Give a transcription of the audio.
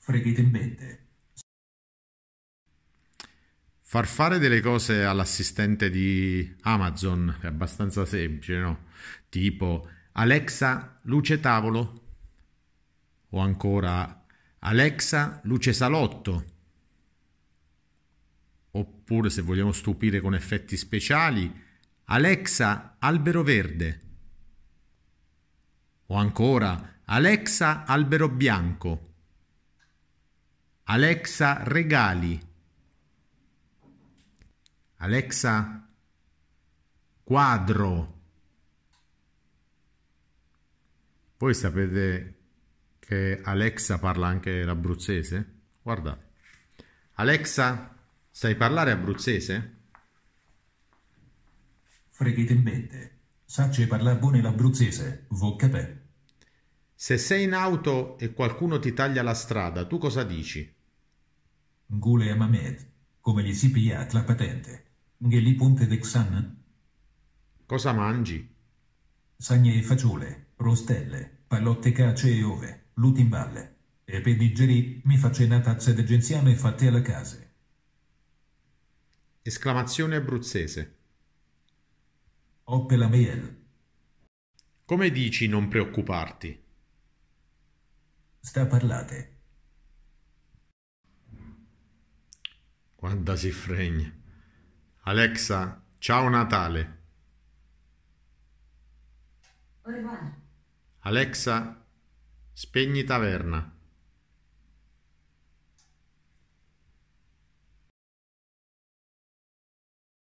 freghete in mente. Far fare delle cose all'assistente di Amazon è abbastanza semplice, no? Tipo Alexa, luce tavolo o ancora Alexa, luce salotto. Oppure se vogliamo stupire con effetti speciali, Alexa, albero verde. O ancora Alexa, albero bianco. Alexa regali. Alexa quadro. Voi sapete che Alexa parla anche l'abruzzese? Guarda. Alexa, sai parlare abruzzese? in mente. Sacce parlare buone l'abruzzese, vo capè. Se sei in auto e qualcuno ti taglia la strada, tu cosa dici? Ghule Amamed, come gli si pigliat la patente. Gheli punte dexan. Cosa mangi? Sagne e fagiole, rostelle, pallotte cace e ove, lutimballe. E per digerì mi facena tazze de genziame fatte alla casa. Esclamazione abruzzese. Oppe la miel. Come dici non preoccuparti? Sta parlate. quando si fregna. Alexa, ciao Natale. Alexa, spegni taverna.